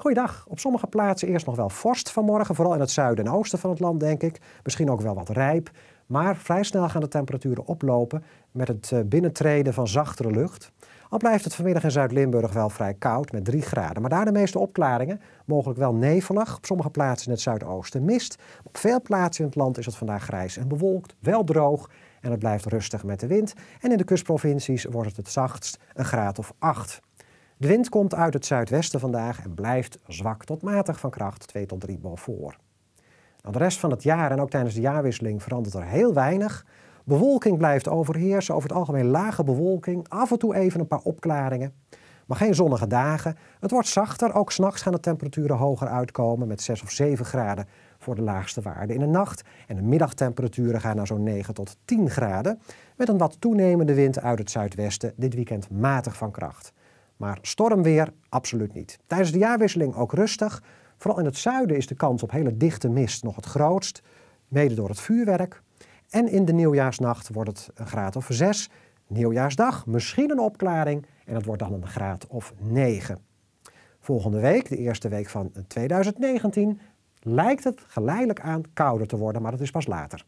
Goeiedag. Op sommige plaatsen eerst nog wel vorst vanmorgen, vooral in het zuiden en oosten van het land, denk ik. Misschien ook wel wat rijp. Maar vrij snel gaan de temperaturen oplopen met het eh, binnentreden van zachtere lucht. Al blijft het vanmiddag in Zuid-Limburg wel vrij koud met 3 graden. Maar daar de meeste opklaringen, mogelijk wel nevelig. Op sommige plaatsen in het zuidoosten mist. Op veel plaatsen in het land is het vandaag grijs en bewolkt, wel droog. En het blijft rustig met de wind. En in de kustprovincies wordt het het zachtst een graad of 8. De wind komt uit het zuidwesten vandaag en blijft zwak tot matig van kracht 2 tot 3 voor. Nou, de rest van het jaar en ook tijdens de jaarwisseling verandert er heel weinig. Bewolking blijft overheersen, over het algemeen lage bewolking, af en toe even een paar opklaringen. Maar geen zonnige dagen. Het wordt zachter, ook s'nachts gaan de temperaturen hoger uitkomen met 6 of 7 graden voor de laagste waarden in de nacht. En de middagtemperaturen gaan naar zo'n 9 tot 10 graden. Met een wat toenemende wind uit het zuidwesten, dit weekend matig van kracht. Maar stormweer absoluut niet. Tijdens de jaarwisseling ook rustig. Vooral in het zuiden is de kans op hele dichte mist nog het grootst, mede door het vuurwerk. En in de nieuwjaarsnacht wordt het een graad of 6. Nieuwjaarsdag misschien een opklaring en dat wordt dan een graad of 9. Volgende week, de eerste week van 2019, lijkt het geleidelijk aan kouder te worden, maar dat is pas later.